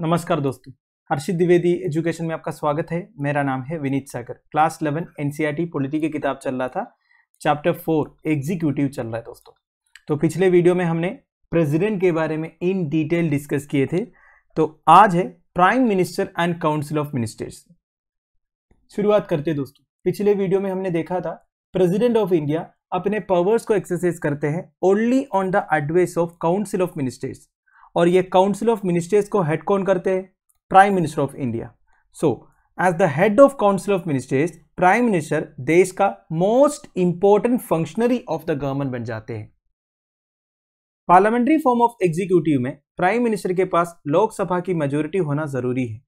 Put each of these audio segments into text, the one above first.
नमस्कार दोस्तों हर्षित द्विवेदी एजुकेशन में आपका स्वागत है मेरा नाम है Vineet Sagar class eleven NCERT polity की किताब चल रहा था चैप्टर फोर एग्जीक्यूटिव चल रहा है दोस्तों तो पिछले वीडियो में हमने प्रेसिडेंट के बारे में इन डिटेल डिस्कस किए थे तो आज है prime minister and council of ministers शुरुआत करते दोस्तों पिछले वीडियो में हमने देखा था प्रेजिडेंट ऑफ इंडिया अपने पावर्स को एक्सरसाइज करते हैं only on the advice of council of ministers और ये काउंसिल ऑफ मिनिस्टर्स को हेड कौन करते हैं prime minister of India so as the head of council of ministers prime minister देश का most important functionary of the government बन जाते हैं पार्लियामेंट्री फॉर्म ऑफ एग्जीक्यूटिव में प्राइम मिनिस्टर के पास लोकसभा की मेजोरिटी होना जरूरी है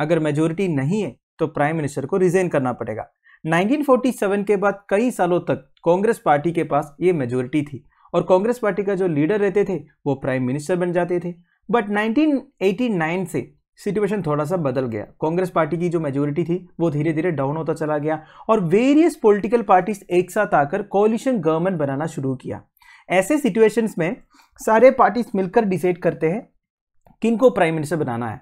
अगर मेजोरिटी नहीं है तो प्राइम मिनिस्टर को रिजाइन करना पड़ेगा 1947 के बाद कई सालों तक कांग्रेस पार्टी के पास ये मेजोरिटी थी और कांग्रेस पार्टी का जो लीडर रहते थे वो प्राइम मिनिस्टर बन जाते थे बट 1989 से सिचुएशन थोड़ा सा बदल गया कांग्रेस पार्टी की जो मेजोरिटी थी वो धीरे धीरे डाउन होता चला गया और वेरियस पॉलिटिकल पार्टीज एक साथ आकर कॉलिशन गवर्नमेंट बनाना शुरू किया ऐसे सिचुएशंस में सारे पार्टीज मिलकर डिसाइड करते हैं किन को प्राइम मिनिस्टर बनाना है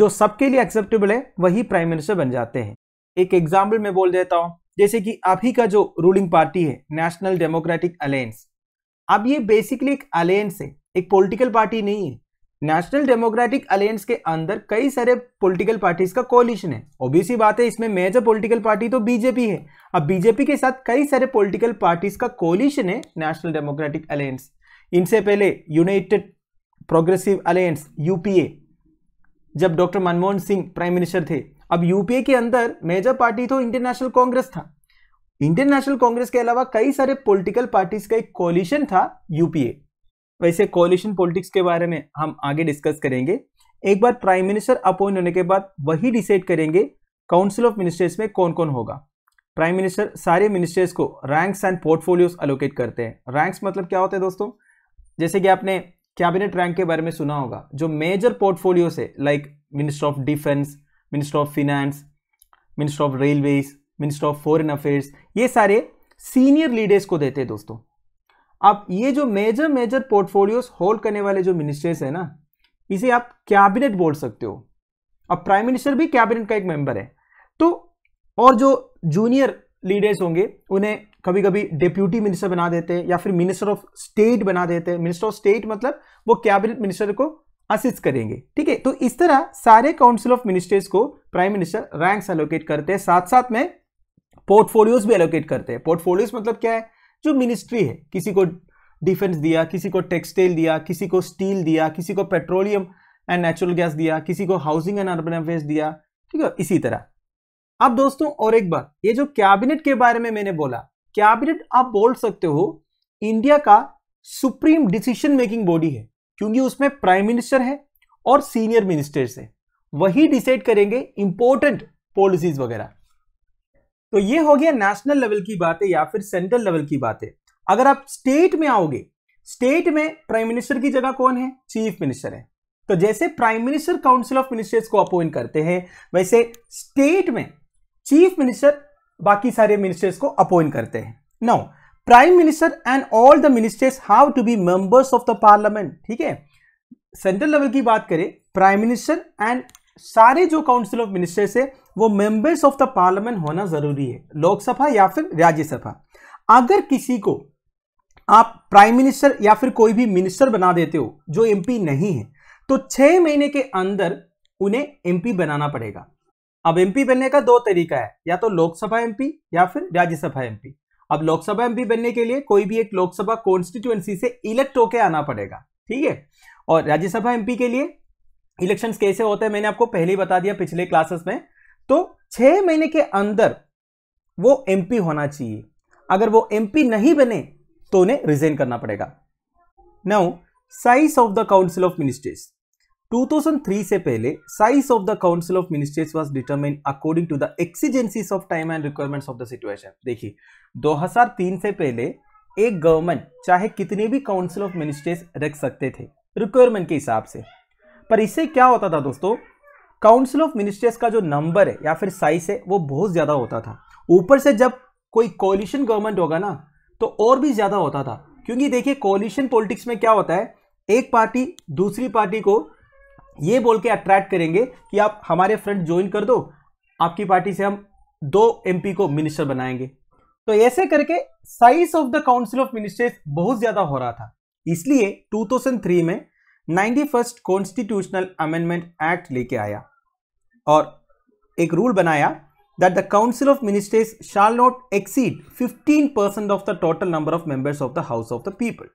जो सबके लिए एक्सेप्टेबल है वही प्राइम मिनिस्टर बन जाते हैं एक एग्जाम्पल मैं बोल देता हूँ जैसे कि अभी का जो रूलिंग पार्टी है नेशनल डेमोक्रेटिक अलायंस अब ये बेसिकली एक अलायंस है एक पॉलिटिकल पार्टी नहीं है नेशनल डेमोक्रेटिक अलायंस के अंदर कई सारे पॉलिटिकल पार्टीज का कोलिशन है ओबीसी बात है इसमें मेजर पॉलिटिकल पार्टी तो बीजेपी है अब बीजेपी के साथ कई सारे पॉलिटिकल पार्टीज का कोलिशन है नेशनल डेमोक्रेटिक अलायंस इनसे पहले यूनाइटेड प्रोग्रेसिव अलायंस यूपीए जब doctor Manmohan Singh prime minister थे अब यूपीए के अंदर मेजर पार्टी तो इंटरनेशनल कांग्रेस था इंडियन नेशनल कांग्रेस के अलावा कई सारे पॉलिटिकल पार्टीज का एक कॉलिशन था यूपीए वैसे कॉलिशन पॉलिटिक्स के बारे में हम आगे डिस्कस करेंगे एक बार प्राइम मिनिस्टर अपॉइंट होने के बाद वही डिसाइड करेंगे काउंसिल ऑफ मिनिस्टर्स में कौन कौन होगा प्राइम मिनिस्टर सारे मिनिस्टर्स को रैंक्स एंड पोर्टफोलियोज अलोकेट करते हैं रैंक्स मतलब क्या होते हैं दोस्तों जैसे कि आपने कैबिनेट रैंक के बारे में सुना होगा जो मेजर पोर्टफोलियोज है like minister of defence minister of finance minister of railways minister of foreign affairs ये सारे सीनियर लीडर्स को देते हैं दोस्तों अब ये जो मेजर मेजर पोर्टफोलियोस होल्ड करने वाले जो मिनिस्टर्स है ना इसे आप कैबिनेट बोल सकते हो अब प्राइम मिनिस्टर भी कैबिनेट का एक मेंबर है तो और जो जूनियर लीडर्स होंगे उन्हें कभी कभी डिप्यूटी मिनिस्टर बना देते हैं या फिर मिनिस्टर ऑफ स्टेट बना देते हैं मिनिस्टर ऑफ स्टेट मतलब वो कैबिनेट मिनिस्टर को असिस्ट करेंगे ठीक है तो इस तरह सारे काउंसिल ऑफ मिनिस्टर्स को प्राइम मिनिस्टर रैंक्स एलोकेट करते हैं साथ साथ में पोर्टफोलियोज भी एलोकेट करते हैं पोर्टफोलियोज मतलब क्या है जो मिनिस्ट्री है किसी को डिफेंस दिया किसी को टेक्सटाइल दिया किसी को स्टील दिया किसी को पेट्रोलियम एंड नेचुरल गैस दिया किसी को हाउसिंग एंड अर्बन अफेयर्स दिया ठीक है इसी तरह अब दोस्तों और एक बार ये जो कैबिनेट के बारे में मैंने बोला कैबिनेट आप बोल सकते हो इंडिया का सुप्रीम डिसीशन मेकिंग बॉडी है क्योंकि उसमें प्राइम मिनिस्टर है और सीनियर मिनिस्टर्स है वही डिसाइड करेंगे इंपॉर्टेंट पॉलिसीज वगैरह तो ये हो गया नेशनल लेवल की बात है या फिर सेंट्रल लेवल की बात है अगर आप स्टेट में आओगे स्टेट में प्राइम मिनिस्टर की जगह कौन है चीफ मिनिस्टर है तो जैसे prime minister council of ministers को अपॉइंट करते हैं वैसे स्टेट में चीफ मिनिस्टर बाकी सारे मिनिस्टर्स को अपॉइंट करते हैं now prime minister and all the ministers how to be members of the parliament ठीक है सेंट्रल लेवल की बात करें प्राइम मिनिस्टर एंड सारे जो काउंसिल ऑफ मिनिस्टर्स है वो मेंबर्स ऑफ द पार्लियामेंट होना जरूरी है लोकसभा या फिर राज्यसभा अगर किसी को आप प्राइम मिनिस्टर या फिर कोई भी मिनिस्टर बना देते हो जो एमपी नहीं है तो छह महीने के अंदर उन्हें एमपी बनाना पड़ेगा अब एमपी बनने का दो तरीका है या तो लोकसभा एमपी या फिर राज्यसभा एमपी अब लोकसभा एमपी बनने के लिए कोई भी एक लोकसभा कॉन्स्टिट्यूएंसी से इलेक्ट होके आना पड़ेगा ठीक है और राज्यसभा एमपी के लिए इलेक्शंस कैसे होते हैं मैंने आपको पहले ही बता दिया पिछले क्लासेस में तो छह महीने के अंदर वो एमपी होना चाहिए अगर वो एमपी नहीं बने तो उन्हें रिजाइन करना पड़ेगा now size of the council of ministries 2003 से पहले size of the council of ministries was determine according to the exigencies of time and requirements of the situation देखिए 2003 से पहले एक गवर्नमेंट चाहे कितने भी काउंसिल ऑफ मिनिस्ट्रीज रख सकते थे रिक्वायरमेंट के हिसाब से पर इससे क्या होता था दोस्तों काउंसिल ऑफ मिनिस्टर्स का जो नंबर है या फिर साइज है वो बहुत ज़्यादा होता था ऊपर से जब कोई कोलिशन गवर्नमेंट होगा ना तो और भी ज़्यादा होता था क्योंकि देखिए कोलिशन पॉलिटिक्स में क्या होता है एक पार्टी दूसरी पार्टी को ये बोल के अट्रैक्ट करेंगे कि आप हमारे फ्रंट ज्वाइन कर दो आपकी पार्टी से हम दो एमपी को मिनिस्टर बनाएंगे तो ऐसे करके size of the council of ministers बहुत ज़्यादा हो रहा था इसलिए 2003 में ninety first constitutional amendment act लेके आया और एक रूल बनाया that the council of ministers shall not exceed 15% of the total number of members of the house of the people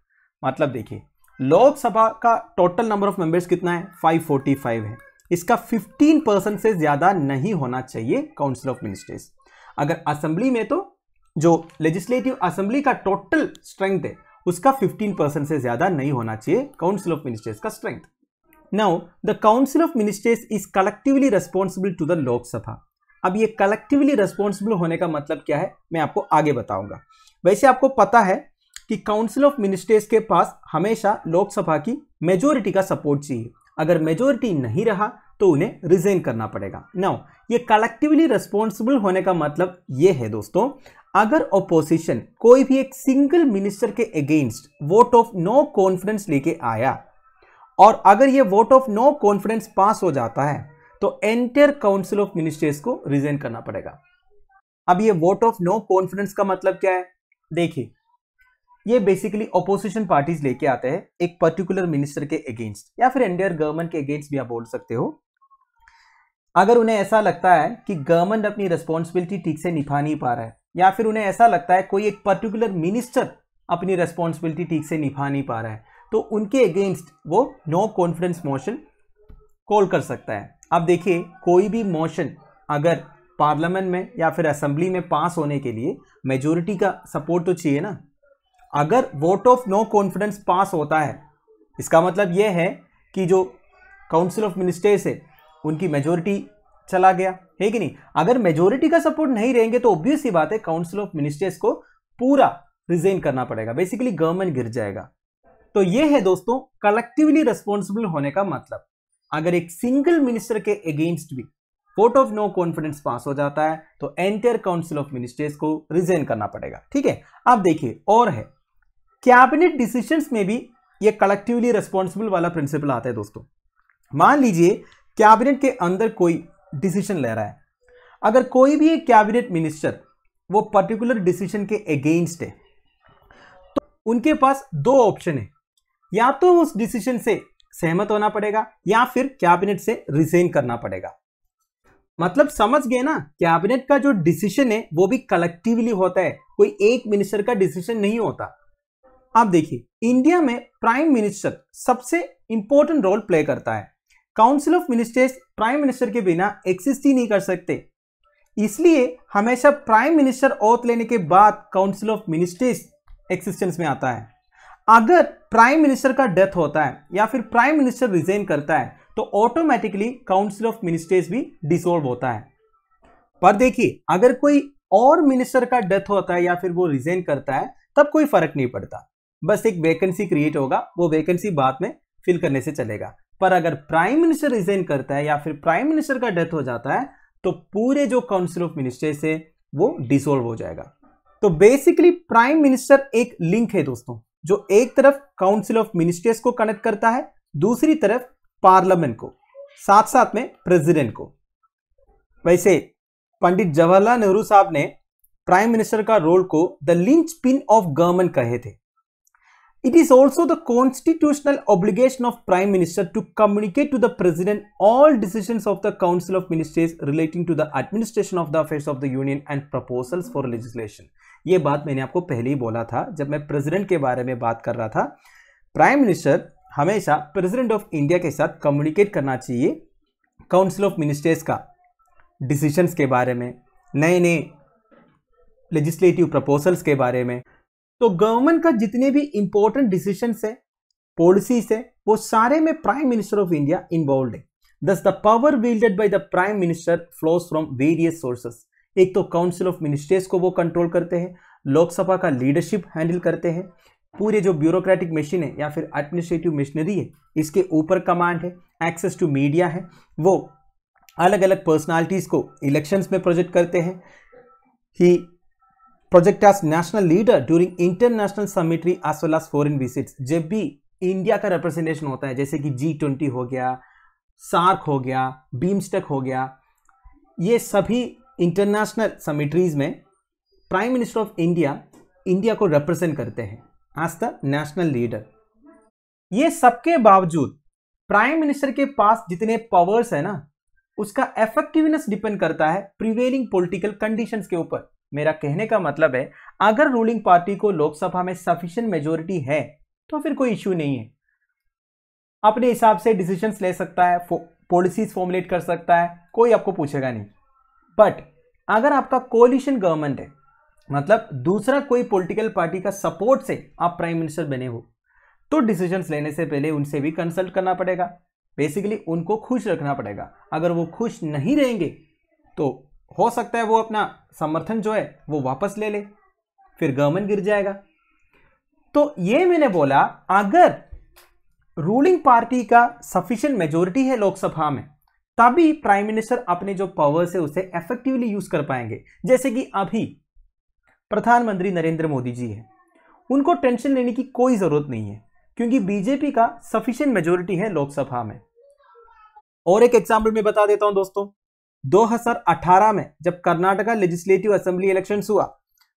मतलब देखिए लोकसभा का टोटल नंबर ऑफ मेंबर्स कितना है 545 है इसका 15 परसेंट से ज़्यादा नहीं होना चाहिए काउंसिल ऑफ मिनिस्टर्स अगर असेंबली में तो जो लेजिस्लेटिव असेंबली का टोटल स्ट्रेंथ है उसका 15 परसेंट से ज़्यादा नहीं होना चाहिए काउंसिल ऑफ मिनिस्टर्स का strength now the council of ministers is collectively responsible to the Lok Sabha अब ये कलेक्टिवली रेस्पॉन्सिबल होने का मतलब क्या है मैं आपको आगे बताऊंगा वैसे आपको पता है कि काउंसिल ऑफ मिनिस्टर्स के पास हमेशा लोकसभा की मेजोरिटी का सपोर्ट चाहिए अगर मेजोरिटी नहीं रहा तो उन्हें रिजाइन करना पड़ेगा नाउ ये कलेक्टिवली रेस्पॉन्सिबल होने का मतलब ये है दोस्तों अगर ओपोजिशन कोई भी एक सिंगल मिनिस्टर के against vote of no confidence लेके आया और अगर ये vote of no confidence pass हो जाता है तो एंटायर काउंसिल ऑफ मिनिस्टर्स को रिजाइन करना पड़ेगा अब ये वोट ऑफ नो कॉन्फिडेंस का मतलब क्या है देखिए ये बेसिकली अपोजिशन पार्टीज लेके आते हैं एक पर्टिकुलर मिनिस्टर के अगेंस्ट या फिर एनडीआर गवर्नमेंट के अगेंस्ट भी आप बोल सकते हो अगर उन्हें ऐसा लगता है कि गवर्नमेंट अपनी रिस्पॉन्सिबिलिटी ठीक से निभा नहीं पा रहा है या फिर उन्हें ऐसा लगता है कोई एक पर्टिकुलर मिनिस्टर अपनी रिस्पॉन्सिबिलिटी ठीक से निभा नहीं पा रहा है तो उनके अगेंस्ट वो नो कॉन्फिडेंस मोशन कॉल कर सकता है अब देखिए कोई भी मोशन अगर पार्लियामेंट में या फिर असेंबली में पास होने के लिए मेजोरिटी का सपोर्ट तो चाहिए ना अगर vote of no confidence pass होता है इसका मतलब यह है कि जो काउंसिल ऑफ मिनिस्टर्स है उनकी मेजोरिटी चला गया है कि नहीं अगर मेजोरिटी का सपोर्ट नहीं रहेंगे तो ऑब्वियस ही बात है काउंसिल ऑफ मिनिस्टर्स को पूरा रिजेन करना पड़ेगा बेसिकली गवर्नमेंट गिर जाएगा तो ये है दोस्तों कलेक्टिवली रिस्पॉन्सिबल होने का मतलब अगर एक सिंगल मिनिस्टर के अगेंस्ट भी vote of no confidence pass हो जाता है तो एंटायर काउंसिल ऑफ मिनिस्टर्स को रिजाइन करना पड़ेगा ठीक है अब देखिए और है कैबिनेट डिसीजंस में भी ये कलेक्टिवली रिस्पॉन्सिबल वाला प्रिंसिपल आता है दोस्तों मान लीजिए कैबिनेट के अंदर कोई डिसीजन ले रहा है अगर कोई भी एक कैबिनेट मिनिस्टर वो पर्टिकुलर डिसीजन के अगेंस्ट है तो उनके पास दो ऑप्शन है या तो उस डिसीजन से सहमत होना पड़ेगा या फिर कैबिनेट से रिजाइन करना पड़ेगा मतलब समझ गए ना कैबिनेट का जो डिसीजन है वो भी कलेक्टिवली होता है कोई एक मिनिस्टर का डिसीजन नहीं होता आप देखिए इंडिया में प्राइम मिनिस्टर सबसे इंपॉर्टेंट रोल प्ले करता है council of ministers prime minister के बिना एक्सिस्ट ही नहीं कर सकते इसलिए हमेशा प्राइम मिनिस्टर औत लेने के बाद काउंसिल ऑफ मिनिस्टर्स एक्सिस्टेंस में आता है अगर प्राइम मिनिस्टर का डेथ होता है या फिर प्राइम मिनिस्टर रिजाइन करता है तो ऑटोमेटिकली काउंसिल ऑफ मिनिस्टर्स भी डिसोल्व होता है पर देखिए अगर कोई और मिनिस्टर का डेथ होता है या फिर वो रिजाइन करता है तब कोई फर्क नहीं पड़ता बस एक वैकेंसी क्रिएट होगा वो वैकेंसी बाद में फिल करने से चलेगा पर अगर प्राइम मिनिस्टर रिजाइन करता है या फिर प्राइम मिनिस्टर का डेथ हो जाता है तो पूरे जो काउंसिल ऑफ मिनिस्टर्स है वो डिसोल्व हो जाएगा तो बेसिकली प्राइम मिनिस्टर एक लिंक है दोस्तों जो एक तरफ काउंसिल ऑफ मिनिस्टर्स को कनेक्ट करता है दूसरी तरफ पार्लियामेंट को साथ साथ में प्रेसिडेंट को वैसे पंडित जवाहरलाल नेहरू साहब ने प्राइम मिनिस्टर का रोल को the linchpin of government कहे थे it is also the constitutional obligation of prime minister to communicate to the president all decision of the council of ministers relating to the administration of the affair of the union and proposals for legislation ये बात मैंने आपको पहले ही बोला था जब मैं president के बारे में बात कर रहा था प्राइम मिनिस्टर हमेशा प्रेसिडेंट ऑफ इंडिया के साथ कम्युनिकेट करना चाहिए काउंसिल ऑफ मिनिस्टर्स का डिसीशंस के बारे में नए नए लेजिस्लेटिव प्रपोजल्स के बारे में तो गवर्नमेंट का जितने भी इंपॉर्टेंट डिसीशंस है पॉलिसीज है वो सारे में prime minister of India involve है thus the power wielded by the prime minister flows from various sources एक तो काउंसिल ऑफ मिनिस्टर्स को वो कंट्रोल करते हैं लोकसभा का लीडरशिप हैंडल करते हैं पूरे जो ब्यूरोक्रेटिक मशीन है या फिर एडमिनिस्ट्रेटिव मशीनरी है इसके ऊपर कमांड है एक्सेस टू मीडिया है वो अलग अलग पर्सनालिटीज़ को इलेक्शंस में प्रोजेक्ट करते हैं ही project as national leader during international summitry as well as foreign visits जब भी इंडिया का रिप्रेजेंटेशन होता है जैसे कि जी ट्वेंटी हो गया सार्क हो गया बीमस्टेक हो गया ये सभी इंटरनेशनल समिट्रीज में prime minister of India India को रिप्रेजेंट करते हैं एज द नेशनल लीडर ये सबके बावजूद प्राइम मिनिस्टर के पास जितने पावर्स है ना उसका इफेक्टिवनेस डिपेंड करता है प्रिवेलिंग पॉलिटिकल कंडीशंस के ऊपर मेरा कहने का मतलब है अगर रूलिंग पार्टी को लोकसभा में सफिशियंट मेजोरिटी है तो फिर कोई इश्यू नहीं है अपने हिसाब से डिसीजंस ले सकता है पॉलिसीज फॉर्मुलेट कर सकता है कोई आपको पूछेगा नहीं बट अगर आपका कोलिशन गवर्नमेंट है मतलब दूसरा कोई पॉलिटिकल पार्टी का सपोर्ट से आप प्राइम मिनिस्टर बने हो तो डिसीजंस लेने से पहले उनसे भी कंसल्ट करना पड़ेगा बेसिकली उनको खुश रखना पड़ेगा अगर वो खुश नहीं रहेंगे तो हो सकता है वो अपना समर्थन जो है वो वापस ले ले फिर गवर्नमेंट गिर जाएगा तो ये मैंने बोला अगर रूलिंग पार्टी का सफिशियंट मेजोरिटी है लोकसभा में तभी प्राइम मिनिस्टर अपने जो पावर्स है उसे इफेक्टिवली यूज कर पाएंगे जैसे कि अभी प्रधानमंत्री नरेंद्र मोदी जी हैं उनको टेंशन लेने की कोई ज़रूरत नहीं है क्योंकि बीजेपी का सफिशियंट मेजोरिटी है लोकसभा में और एक एग्जाम्पल में बता देता हूं दोस्तों 2018 में जब कर्नाटका लेजिस्लेटिव असेंबली इलेक्शन हुआ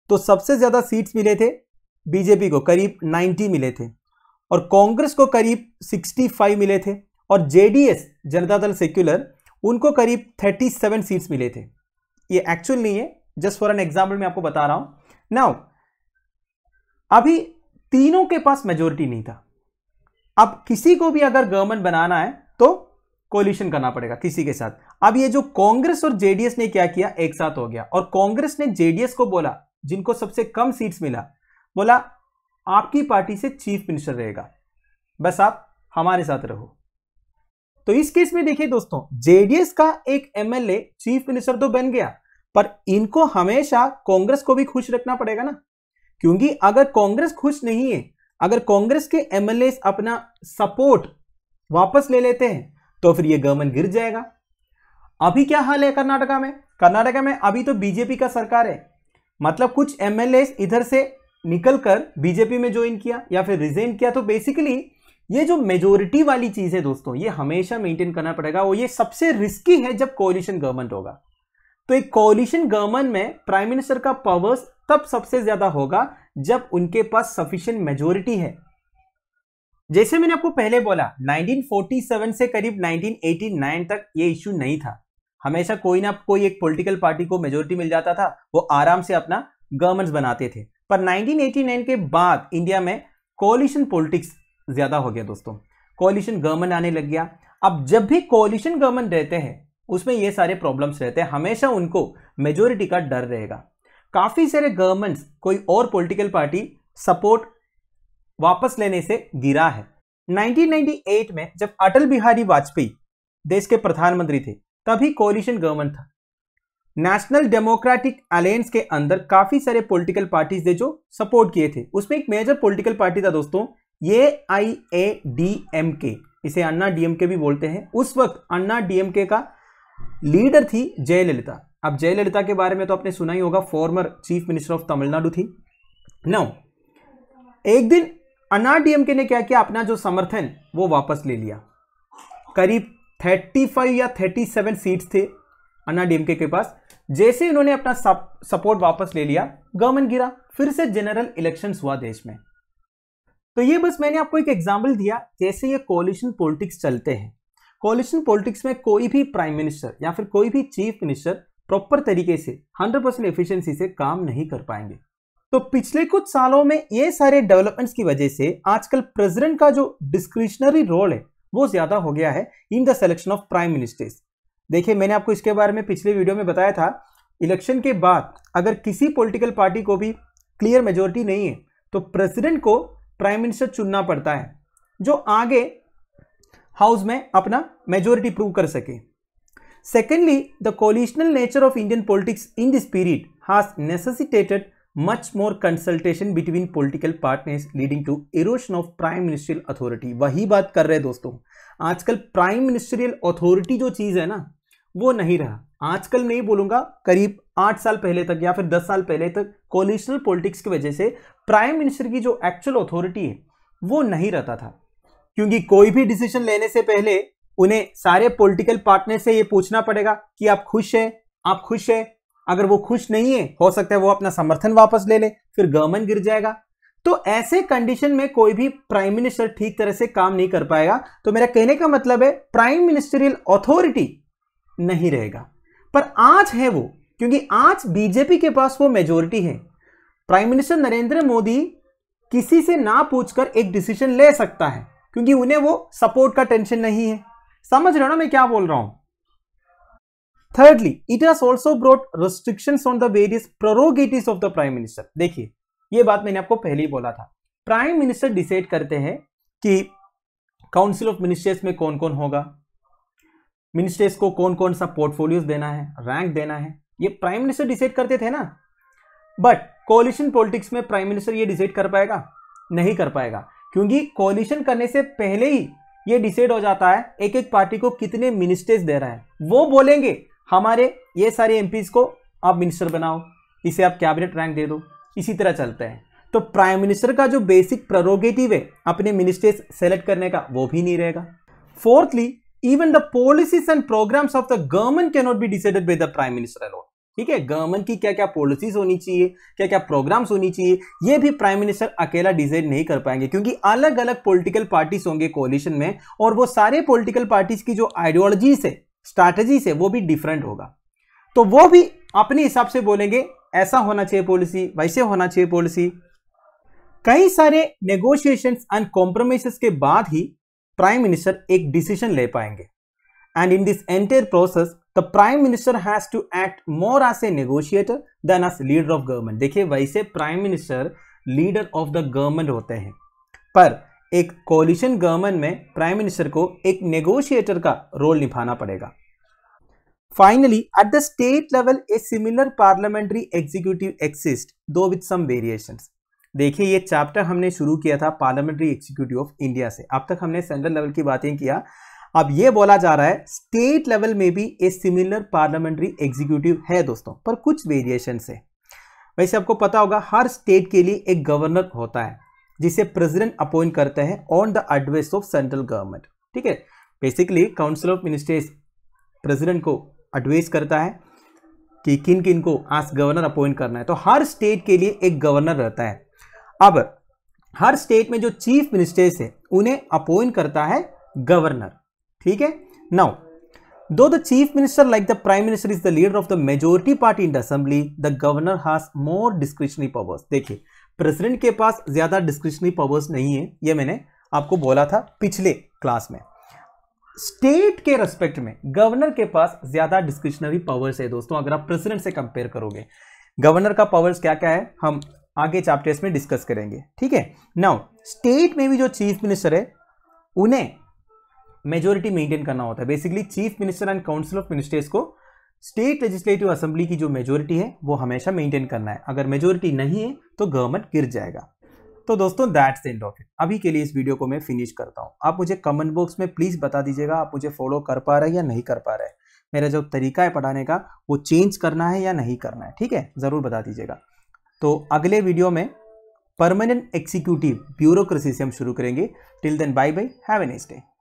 तो सबसे ज़्यादा सीट्स मिले थे बीजेपी को करीब 90 मिले थे और कांग्रेस को करीब 65 मिले थे और जेडीएस जनता दल सेक्युलर उनको करीब 37 सीट्स मिले थे ये एक्चुअल नहीं है जस्ट फॉर एन एग्जाम्पल मैं आपको बता रहा हूं नाउ अभी तीनों के पास मेजोरिटी नहीं था अब किसी को भी अगर गवर्नमेंट बनाना है तो कोलिशन करना पड़ेगा किसी के साथ अब ये जो कांग्रेस और जेडीएस ने क्या किया एक साथ हो गया और कांग्रेस ने जेडीएस को बोला जिनको सबसे कम सीट्स मिला बोला आपकी पार्टी से चीफ मिनिस्टर रहेगा बस आप हमारे साथ रहो तो इस केस में देखिए दोस्तों जेडीएस का एक एमएलए चीफ मिनिस्टर तो बन गया पर इनको हमेशा कांग्रेस को भी खुश रखना पड़ेगा ना क्योंकि अगर कांग्रेस खुश नहीं है अगर कांग्रेस के एमएलए अपना सपोर्ट वापस ले लेते हैं तो फिर यह गवर्नमेंट गिर जाएगा अभी क्या हाल है कर्नाटका में कर्नाटका में अभी तो बीजेपी का सरकार है मतलब कुछ एमएलए इधर से निकलकर बीजेपी में ज्वाइन किया या फिर रिजाइन किया तो बेसिकली ये जो मेजोरिटी वाली चीज है दोस्तों ये हमेशा मेंटेन करना पड़ेगा और ये सबसे रिस्की है जब कोलिशन गवर्नमेंट होगा तो एक कोलिशन गवर्नमेंट में प्राइम मिनिस्टर का पावर्स तब सबसे ज्यादा होगा जब उनके पास सफिशियंट मेजोरिटी है जैसे मैंने आपको पहले बोला 1947 से करीब 1989 तक ये इश्यू नहीं था हमेशा कोई ना कोई एक पॉलिटिकल पार्टी को मेजोरिटी मिल जाता था वो आराम से अपना गवर्नमेंट्स बनाते थे पर 1989 के बाद इंडिया में कोलिशन पॉलिटिक्स ज़्यादा हो गया दोस्तों कोलिशन गवर्नमेंट आने लग गया अब जब भी कोलिशन गवर्नमेंट रहते हैं उसमें ये सारे प्रॉब्लम्स रहते हैं हमेशा उनको मेजोरिटी का डर रहेगा काफ़ी सारे गवर्नमेंट्स कोई और पॉलिटिकल पार्टी सपोर्ट वापस लेने से गिरा है 1998 में जब अटल बिहारी वाजपेयी देश के प्रधानमंत्री थे तभी कोलिशन गवर्नमेंट था नेशनल डेमोक्रेटिक अलायंस के अंदर काफ़ी सारे पॉलिटिकल पार्टीज थे जो सपोर्ट किए थे उसमें एक मेजर पॉलिटिकल पार्टी था दोस्तों ये आई ए डी एम के इसे अन्ना डीएमके भी बोलते हैं उस वक्त अन्ना डीएमके का लीडर थी जयललिता अब जयललिता के बारे में तो आपने सुना ही होगा former chief minister of Tamil Nadu थी नौ एक दिन अन्ना डीएमके ने क्या किया अपना जो समर्थन वो वापस ले लिया करीब 35 या 37 सीट्स थे अन्ना डीएमके के पास जैसे उन्होंने अपना सपोर्ट वापस ले लिया गवर्नमेंट गिरा फिर से जनरल इलेक्शन हुआ देश में तो ये बस मैंने आपको एक एग्जाम्पल दिया जैसे ये कोलिशन पॉलिटिक्स चलते हैं कोलिशन पॉलिटिक्स में कोई भी प्राइम मिनिस्टर या फिर कोई भी चीफ मिनिस्टर प्रॉपर तरीके से 100% परसेंट एफिशियंसी से काम नहीं कर पाएंगे तो पिछले कुछ सालों में ये सारे डेवलपमेंट्स की वजह से आजकल प्रेसिडेंट का जो डिस्क्रिशनरी रोल है वो ज्यादा हो गया है in the selection of prime ministers देखिए मैंने आपको इसके बारे में पिछले वीडियो में बताया था इलेक्शन के बाद अगर किसी पॉलिटिकल पार्टी को भी क्लियर मेजोरिटी नहीं है तो प्रेसिडेंट को प्राइम मिनिस्टर चुनना पड़ता है जो आगे हाउस में अपना मेजोरिटी प्रूव कर सके secondly the coalitional nature of Indian politics in this period has necessitated much more consultation between political partners leading to erosion of prime ministerial authority वही बात कर रहे दोस्तों आजकल प्राइम मिनिस्ट्रियल अथॉरिटी जो चीज़ है ना वो नहीं रहा आजकल नहीं बोलूँगा करीब आठ साल पहले तक या फिर दस साल पहले तक कोलिशनल पॉलिटिक्स की वजह से प्राइम मिनिस्टर की जो एक्चुअल अथॉरिटी है वो नहीं रहता था क्योंकि कोई भी डिसीजन लेने से पहले उन्हें सारे पॉलिटिकल पार्टनर से ये पूछना पड़ेगा कि आप खुश हैं आप खुश हैं अगर वो खुश नहीं है हो सकता है वो अपना समर्थन वापस ले ले फिर गवर्नमेंट गिर जाएगा तो ऐसे कंडीशन में कोई भी प्राइम मिनिस्टर ठीक तरह से काम नहीं कर पाएगा तो मेरा कहने का मतलब है प्राइम मिनिस्टरियल अथॉरिटी नहीं रहेगा पर आज है वो क्योंकि आज बीजेपी के पास वो मेजोरिटी है प्राइम मिनिस्टर नरेंद्र मोदी किसी से ना पूछकर एक डिसीजन ले सकता है क्योंकि उन्हें वो सपोर्ट का टेंशन नहीं है समझ रहे हो ना मैं क्या बोल रहा हूं thirdly it has also brought restriction on the various prerogative of the prime minister देखिए ये बात मैंने आपको पहले ही बोला था प्राइम मिनिस्टर डिसाइड करते हैं कि काउंसिल ऑफ मिनिस्टर्स में कौन कौन होगा मिनिस्टर्स को कौन कौन सा पोर्टफोलियोज देना है रैंक देना है ये प्राइम मिनिस्टर डिसाइड करते थे ना बट कोलिशन पॉलिटिक्स में प्राइम मिनिस्टर ये डिसाइड कर पाएगा नहीं कर पाएगा क्योंकि कोलिशन करने से पहले ही ये डिसाइड हो जाता है एक एक पार्टी को कितने मिनिस्टर्स दे रहा है वो बोलेंगे हमारे ये सारे एम को आप मिनिस्टर बनाओ इसे आप कैबिनेट रैंक दे दो इसी तरह चलते हैं तो प्राइम मिनिस्टर का जो बेसिक प्ररोगेटिव है अपने मिनिस्टर्स सेलेक्ट करने का वो भी नहीं रहेगा fourthly even the policies and programmes of the government cannot be decided by the prime minister alone ठीक है गवर्नमेंट की क्या क्या पॉलिसीज होनी चाहिए क्या क्या प्रोग्राम्स होनी चाहिए ये भी प्राइम मिनिस्टर अकेला डिसाइड नहीं कर पाएंगे क्योंकि अलग अलग पॉलिटिकल पार्टीज होंगे कोलिशन में और वो सारे पॉलिटिकल पार्टीज की जो आइडियोलॉजीज है स्ट्रैटेजी है वो भी डिफरेंट होगा तो वो भी अपने हिसाब से बोलेंगे ऐसा होना चाहिए पॉलिसी वैसे होना चाहिए पॉलिसी कई सारे नेगोशिएशन एंड कॉम्प्रोमाइज के बाद ही प्राइम मिनिस्टर एक डिसीजन ले पाएंगे and in this entire process the prime minister has to act more as a negotiator than as leader of government देखिए वैसे prime minister leader of the government होते हैं पर एक कॉलिशन गवर्नमेंट में प्राइम मिनिस्टर को एक नेगोशिएटर का रोल निभाना पड़ेगा finally at the state level a similar parliamentary executive exist though with some variation देखिए ये चैप्टर हमने शुरू किया था पार्लियामेंट्री एग्जीक्यूटिव ऑफ इंडिया से अब तक हमने सेंट्रल लेवल की बातें किया अब ये बोला जा रहा है स्टेट लेवल में भी ए सिमिलर पार्लियामेंट्री एग्जीक्यूटिव है दोस्तों पर कुछ वेरिएशन है वैसे आपको पता होगा हर स्टेट के लिए एक गवर्नर होता है जिसे प्रेसिडेंट अपॉइंट करते हैं on the advice of central government ठीक है basically council of ministers president को एडवाइस करता है कि किन किन को आज गवर्नर अपॉइंट करना है तो हर स्टेट के लिए एक गवर्नर रहता है अब हर स्टेट में जो चीफ मिनिस्टर्स है उन्हें अपॉइंट करता है गवर्नर ठीक है now though the chief minister like the prime minister is the leader of the majority party in the assembly the governor has more discretionary powers देखिए प्रेसिडेंट के पास ज्यादा डिस्क्रिशनरी पावर्स नहीं है ये मैंने आपको बोला था पिछले क्लास में स्टेट के रेस्पेक्ट में गवर्नर के पास ज्यादा डिस्क्रिशनरी पावर्स है दोस्तों अगर आप प्रेसिडेंट से कंपेयर करोगे गवर्नर का पावर्स क्या क्या है हम आगे चैप्टर्स में डिस्कस करेंगे ठीक है नाउ स्टेट में भी जो चीफ मिनिस्टर है उन्हें मेजोरिटी मेंटेन करना होता है basically chief minister and council of ministers को स्टेट लेजिस्लेटिव असेंबली की जो मेजोरिटी है वो हमेशा मेंटेन करना है अगर मेजोरिटी नहीं है तो गवर्नमेंट गिर जाएगा तो दोस्तों दैट्स एंड ऑफ इट अभी के लिए इस वीडियो को मैं फिनिश करता हूँ आप मुझे कमेंट बॉक्स में प्लीज़ बता दीजिएगा आप मुझे फॉलो कर पा रहे हैं या नहीं कर पा रहे मेरा जो तरीका है पढ़ाने का वो चेंज करना है या नहीं करना है ठीक है ज़रूर बता दीजिएगा तो अगले वीडियो में परमानेंट एक्सिक्यूटिव ब्यूरोक्रेसी से हम शुरू करेंगे till then bye bye have an एस्टे